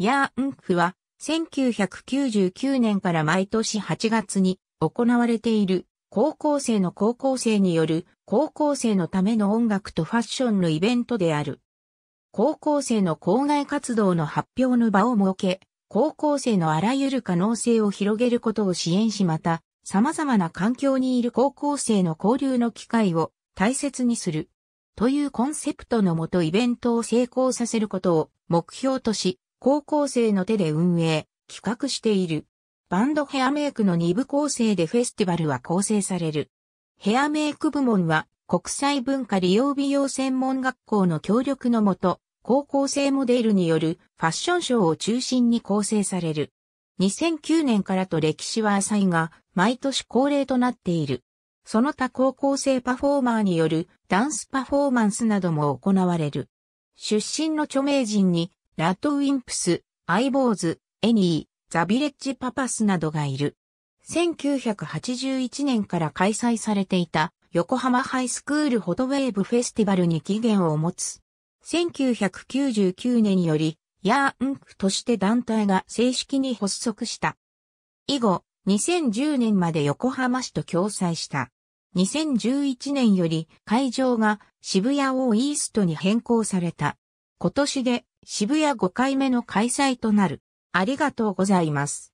ヤーンフは、1999年から毎年8月に行われている高校生の高校生による高校生のための音楽とファッションのイベントである。高校生の校外活動の発表の場を設け、高校生のあらゆる可能性を広げることを支援しまた、様々な環境にいる高校生の交流の機会を大切にする。というコンセプトのもとイベントを成功させることを目標とし、高校生の手で運営、企画している。バンドヘアメイクの2部構成でフェスティバルは構成される。ヘアメイク部門は国際文化利用美容専門学校の協力のもと、高校生モデルによるファッションショーを中心に構成される。2009年からと歴史は浅いが、毎年恒例となっている。その他高校生パフォーマーによるダンスパフォーマンスなども行われる。出身の著名人にラッドウィンプス、アイボーズ、エニー、ザビレッジパパスなどがいる。1981年から開催されていた横浜ハイスクールフォトウェーブフェスティバルに起源を持つ。1999年よりヤーンクとして団体が正式に発足した。以後、2010年まで横浜市と共催した。2011年より会場が渋谷をイーストに変更された。今年で渋谷5回目の開催となる。ありがとうございます。